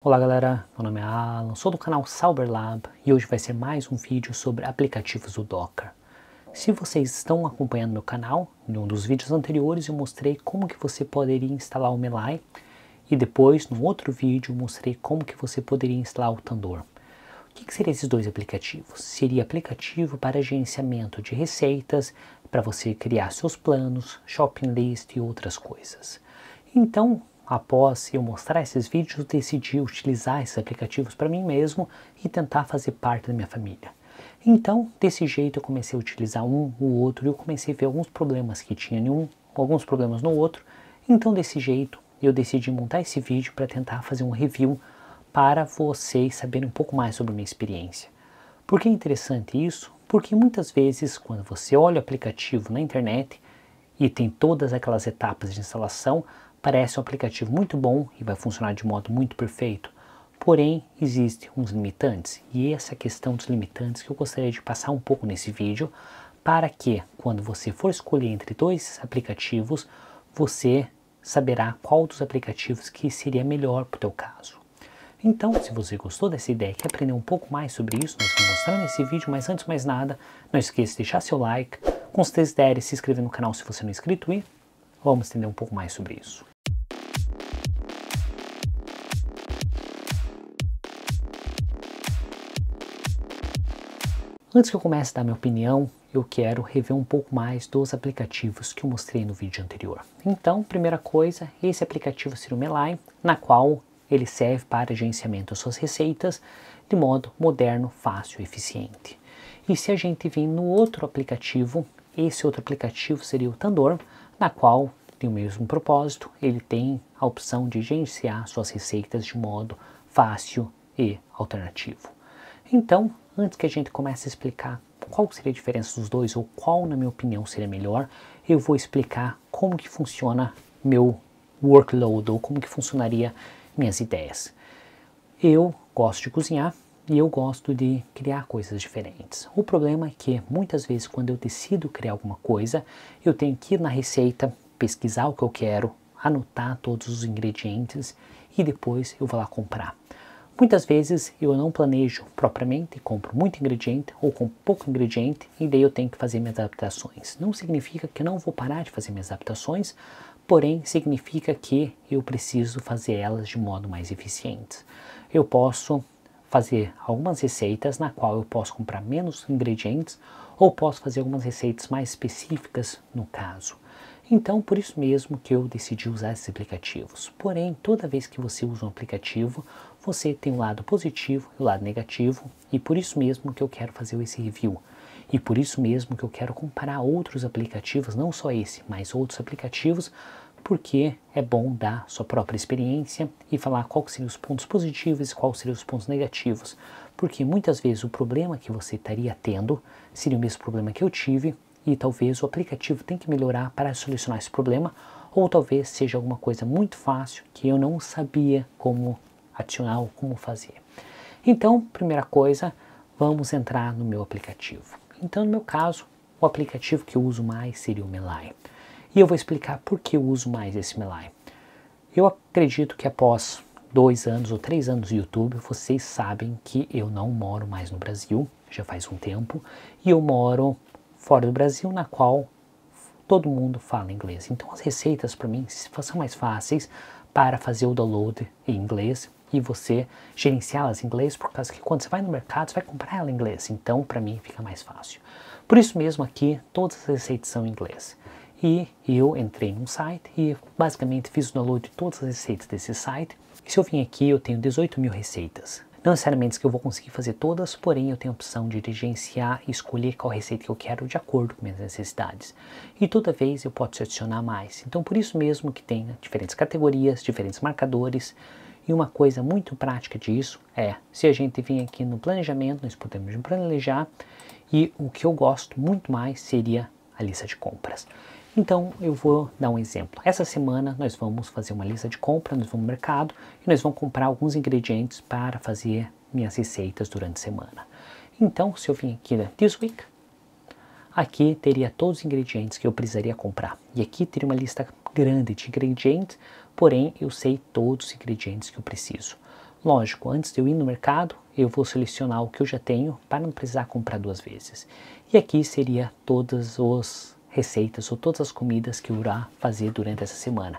Olá galera, meu nome é Alan, sou do canal Sauber Lab e hoje vai ser mais um vídeo sobre aplicativos do Docker. Se vocês estão acompanhando meu canal, em um dos vídeos anteriores eu mostrei como que você poderia instalar o Melai e depois, no outro vídeo, mostrei como que você poderia instalar o Tandor. O que, que seriam esses dois aplicativos? Seria aplicativo para gerenciamento de receitas, para você criar seus planos, shopping list e outras coisas. Então, Após eu mostrar esses vídeos, eu decidi utilizar esses aplicativos para mim mesmo e tentar fazer parte da minha família. Então, desse jeito eu comecei a utilizar um, o outro e eu comecei a ver alguns problemas que tinha em um, alguns problemas no outro. Então, desse jeito, eu decidi montar esse vídeo para tentar fazer um review para vocês saberem um pouco mais sobre a minha experiência. Por que é interessante isso? Porque muitas vezes, quando você olha o aplicativo na internet e tem todas aquelas etapas de instalação, Parece um aplicativo muito bom e vai funcionar de modo muito perfeito, porém existem uns limitantes e essa questão dos limitantes que eu gostaria de passar um pouco nesse vídeo para que quando você for escolher entre dois aplicativos, você saberá qual dos aplicativos que seria melhor para o teu caso. Então, se você gostou dessa ideia e quer aprender um pouco mais sobre isso, nós vamos mostrar nesse vídeo, mas antes de mais nada, não esqueça de deixar seu like, com certeza se inscrever no canal se você não é inscrito e vamos entender um pouco mais sobre isso. Antes que eu comece a dar minha opinião, eu quero rever um pouco mais dos aplicativos que eu mostrei no vídeo anterior. Então, primeira coisa, esse aplicativo seria o Melai, na qual ele serve para agenciamento das suas receitas de modo moderno, fácil e eficiente. E se a gente vir no outro aplicativo, esse outro aplicativo seria o Tandor, na qual tem o mesmo propósito, ele tem a opção de gerenciar suas receitas de modo fácil e alternativo. Então, antes que a gente comece a explicar qual seria a diferença dos dois ou qual, na minha opinião, seria melhor, eu vou explicar como que funciona meu workload ou como que funcionaria minhas ideias. Eu gosto de cozinhar e eu gosto de criar coisas diferentes. O problema é que muitas vezes quando eu decido criar alguma coisa, eu tenho que ir na receita, pesquisar o que eu quero, anotar todos os ingredientes e depois eu vou lá comprar. Muitas vezes eu não planejo propriamente, compro muito ingrediente ou com pouco ingrediente e daí eu tenho que fazer minhas adaptações. Não significa que eu não vou parar de fazer minhas adaptações, porém significa que eu preciso fazer elas de modo mais eficiente. Eu posso fazer algumas receitas na qual eu posso comprar menos ingredientes ou posso fazer algumas receitas mais específicas no caso. Então, por isso mesmo que eu decidi usar esses aplicativos. Porém, toda vez que você usa um aplicativo, você tem um lado positivo e um lado negativo, e por isso mesmo que eu quero fazer esse review. E por isso mesmo que eu quero comparar outros aplicativos, não só esse, mas outros aplicativos, porque é bom dar sua própria experiência e falar quais seriam os pontos positivos e quais seriam os pontos negativos. Porque muitas vezes o problema que você estaria tendo seria o mesmo problema que eu tive, e talvez o aplicativo tem que melhorar para solucionar esse problema, ou talvez seja alguma coisa muito fácil que eu não sabia como adicionar ou como fazer. Então, primeira coisa, vamos entrar no meu aplicativo. Então, no meu caso, o aplicativo que eu uso mais seria o Melai. E eu vou explicar por que eu uso mais esse Melai. Eu acredito que após dois anos ou três anos no YouTube, vocês sabem que eu não moro mais no Brasil, já faz um tempo, e eu moro fora do Brasil, na qual todo mundo fala inglês. Então as receitas para mim são mais fáceis para fazer o download em inglês e você gerenciá-las em inglês, por causa que quando você vai no mercado, você vai comprar ela em inglês. Então para mim fica mais fácil. Por isso mesmo aqui todas as receitas são em inglês. E eu entrei num site e basicamente fiz o download de todas as receitas desse site. E se eu vim aqui, eu tenho 18 mil receitas. Não necessariamente que eu vou conseguir fazer todas, porém eu tenho a opção de diligenciar e escolher qual receita que eu quero de acordo com minhas necessidades. E toda vez eu posso adicionar mais. Então por isso mesmo que tem diferentes categorias, diferentes marcadores. E uma coisa muito prática disso é, se a gente vem aqui no planejamento, nós podemos planejar e o que eu gosto muito mais seria a lista de compras. Então eu vou dar um exemplo. Essa semana nós vamos fazer uma lista de compra, nós vamos no mercado e nós vamos comprar alguns ingredientes para fazer minhas receitas durante a semana. Então, se eu vim aqui na This Week, aqui teria todos os ingredientes que eu precisaria comprar. E aqui teria uma lista grande de ingredientes, porém eu sei todos os ingredientes que eu preciso. Lógico, antes de eu ir no mercado, eu vou selecionar o que eu já tenho para não precisar comprar duas vezes. E aqui seria todos os receitas ou todas as comidas que eu irá fazer durante essa semana.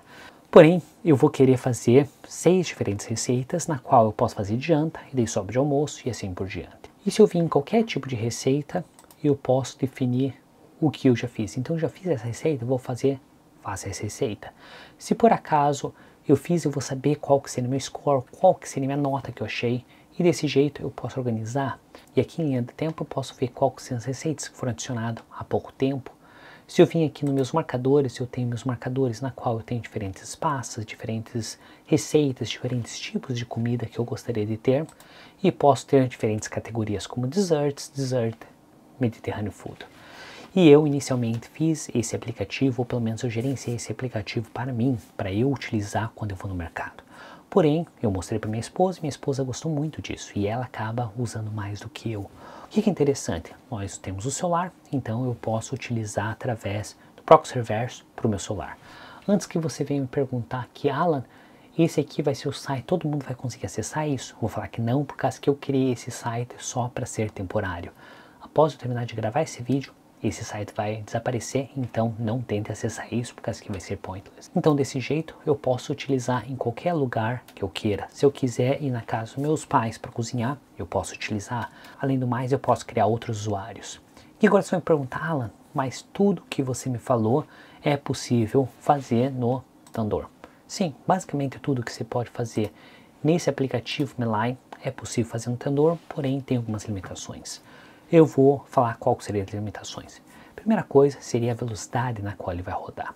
Porém, eu vou querer fazer seis diferentes receitas, na qual eu posso fazer de janta, e daí sobra de almoço e assim por diante. E se eu vir em qualquer tipo de receita, eu posso definir o que eu já fiz. Então, eu já fiz essa receita, vou fazer, faça essa receita. Se por acaso eu fiz, eu vou saber qual que seria meu score, qual que seria minha nota que eu achei, e desse jeito eu posso organizar. E aqui em linha do tempo eu posso ver qual que são as receitas que foram adicionadas há pouco tempo, se eu vim aqui nos meus marcadores, eu tenho meus marcadores na qual eu tenho diferentes pastas, diferentes receitas, diferentes tipos de comida que eu gostaria de ter e posso ter diferentes categorias como desserts, dessert, mediterrâneo food. E eu inicialmente fiz esse aplicativo, ou pelo menos eu gerenciei esse aplicativo para mim, para eu utilizar quando eu vou no mercado. Porém, eu mostrei para minha esposa e minha esposa gostou muito disso e ela acaba usando mais do que eu. O que é interessante? Nós temos o celular, então eu posso utilizar através do Proxy Reverse para o meu celular. Antes que você venha me perguntar que, Alan, esse aqui vai ser o site, todo mundo vai conseguir acessar isso? Vou falar que não, por causa que eu criei esse site só para ser temporário. Após eu terminar de gravar esse vídeo, esse site vai desaparecer, então não tente acessar isso porque assim vai ser pointless. Então desse jeito eu posso utilizar em qualquer lugar que eu queira. Se eu quiser ir na casa dos meus pais para cozinhar, eu posso utilizar. Além do mais, eu posso criar outros usuários. E agora você vai me perguntar, Alan, mas tudo que você me falou é possível fazer no Tandor. Sim, basicamente tudo que você pode fazer nesse aplicativo Melai é possível fazer no Tandor, porém tem algumas limitações eu vou falar qual seria as limitações. Primeira coisa seria a velocidade na qual ele vai rodar.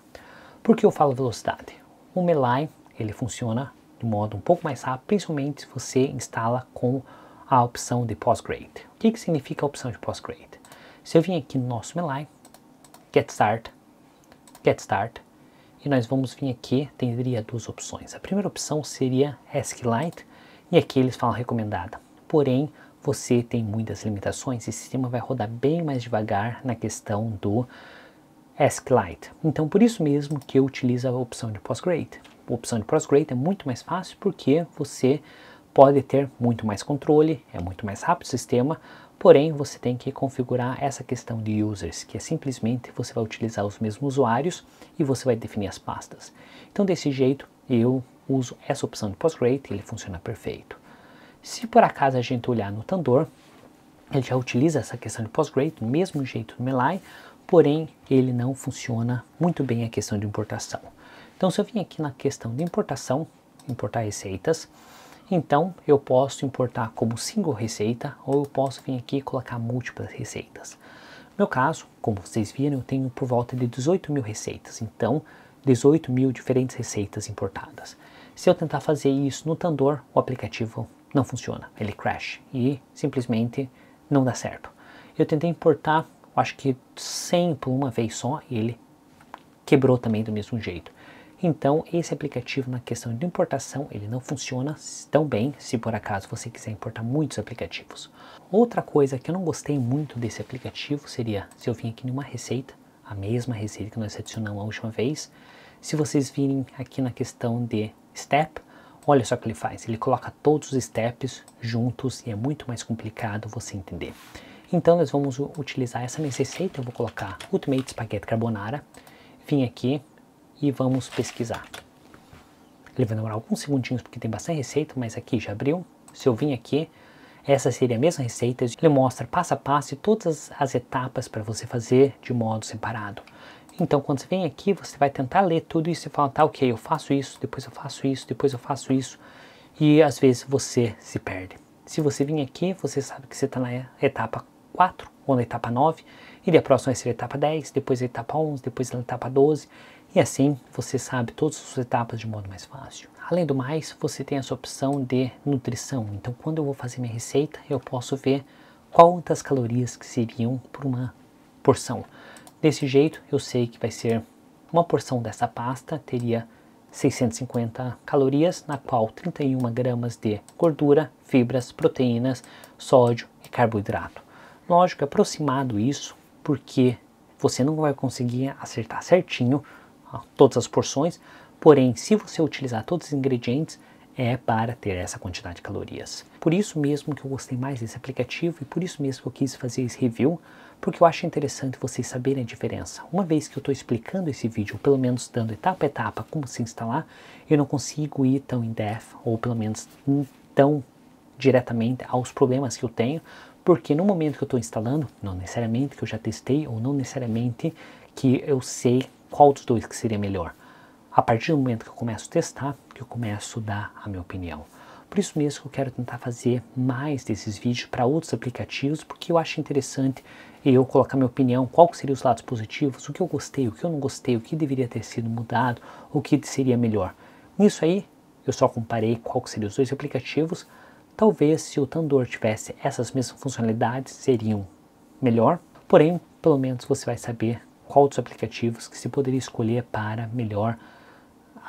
Por que eu falo velocidade? O Melai ele funciona de modo um pouco mais rápido, principalmente se você instala com a opção de Postgrade. O que, que significa a opção de Postgrade? Se eu vim aqui no nosso Melai, Get Start, Get Start, e nós vamos vir aqui, teria duas opções. A primeira opção seria SQLite e aqui eles falam recomendada. Porém, você tem muitas limitações, esse sistema vai rodar bem mais devagar na questão do Ask Lite. Então, por isso mesmo que eu utilizo a opção de PostgreSQL. A opção de PostgreSQL é muito mais fácil porque você pode ter muito mais controle, é muito mais rápido o sistema, porém você tem que configurar essa questão de users, que é simplesmente você vai utilizar os mesmos usuários e você vai definir as pastas. Então, desse jeito, eu uso essa opção de e ele funciona perfeito. Se por acaso a gente olhar no Tandor, ele já utiliza essa questão de post do mesmo jeito do Melai, porém ele não funciona muito bem a questão de importação. Então se eu vim aqui na questão de importação, importar receitas, então eu posso importar como single receita ou eu posso vir aqui e colocar múltiplas receitas. No meu caso, como vocês viram, eu tenho por volta de 18 mil receitas, então 18 mil diferentes receitas importadas. Se eu tentar fazer isso no Tandor, o aplicativo não funciona, ele crash e simplesmente não dá certo. Eu tentei importar, acho que 100 por uma vez só e ele quebrou também do mesmo jeito. Então, esse aplicativo na questão de importação, ele não funciona tão bem se por acaso você quiser importar muitos aplicativos. Outra coisa que eu não gostei muito desse aplicativo seria, se eu vim aqui numa receita, a mesma receita que nós adicionamos a última vez, se vocês virem aqui na questão de step, Olha só o que ele faz, ele coloca todos os steps juntos e é muito mais complicado você entender. Então nós vamos utilizar essa mesma receita, eu vou colocar Ultimate Spaghetti Carbonara, vim aqui e vamos pesquisar. Ele vai demorar alguns segundinhos porque tem bastante receita, mas aqui já abriu. Se eu vim aqui, essa seria a mesma receita, ele mostra passo a passo e todas as etapas para você fazer de modo separado. Então, quando você vem aqui, você vai tentar ler tudo isso e falar, tá, ok, eu faço isso, depois eu faço isso, depois eu faço isso. E às vezes você se perde. Se você vir aqui, você sabe que você está na etapa 4 ou na etapa 9, e a próxima vai ser a etapa 10, depois a etapa 11, depois a etapa 12, e assim você sabe todas as etapas de modo mais fácil. Além do mais, você tem essa opção de nutrição. Então, quando eu vou fazer minha receita, eu posso ver quantas calorias que seriam por uma porção. Desse jeito, eu sei que vai ser uma porção dessa pasta, teria 650 calorias, na qual 31 gramas de gordura, fibras, proteínas, sódio e carboidrato. Lógico, é aproximado isso, porque você não vai conseguir acertar certinho ah, todas as porções, porém, se você utilizar todos os ingredientes, é para ter essa quantidade de calorias. Por isso mesmo que eu gostei mais desse aplicativo e por isso mesmo que eu quis fazer esse review, porque eu acho interessante vocês saberem a diferença. Uma vez que eu estou explicando esse vídeo, ou pelo menos dando etapa a etapa como se instalar, eu não consigo ir tão em depth, ou pelo menos tão diretamente aos problemas que eu tenho, porque no momento que eu estou instalando, não necessariamente que eu já testei, ou não necessariamente que eu sei qual dos dois que seria melhor a partir do momento que eu começo a testar, que eu começo a dar a minha opinião. Por isso mesmo que eu quero tentar fazer mais desses vídeos para outros aplicativos, porque eu acho interessante eu colocar minha opinião, qual seriam os lados positivos, o que eu gostei, o que eu não gostei, o que deveria ter sido mudado, o que seria melhor. Nisso aí, eu só comparei qual seria seriam os dois aplicativos. Talvez se o Tandor tivesse essas mesmas funcionalidades, seriam melhor. Porém, pelo menos você vai saber qual dos aplicativos que se poderia escolher para melhor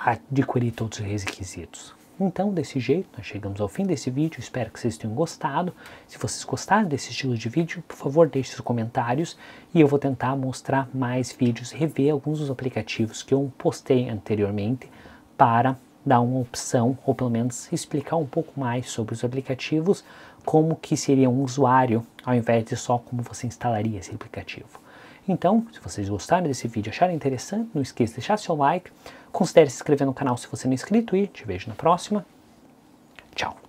adquirir todos os requisitos. Então, desse jeito, nós chegamos ao fim desse vídeo. Espero que vocês tenham gostado. Se vocês gostaram desse estilo de vídeo, por favor, deixe seus comentários e eu vou tentar mostrar mais vídeos, rever alguns dos aplicativos que eu postei anteriormente para dar uma opção, ou pelo menos explicar um pouco mais sobre os aplicativos, como que seria um usuário, ao invés de só como você instalaria esse aplicativo. Então, se vocês gostaram desse vídeo, acharam interessante, não esqueça de deixar seu like, considere se inscrever no canal se você não é inscrito e te vejo na próxima. Tchau!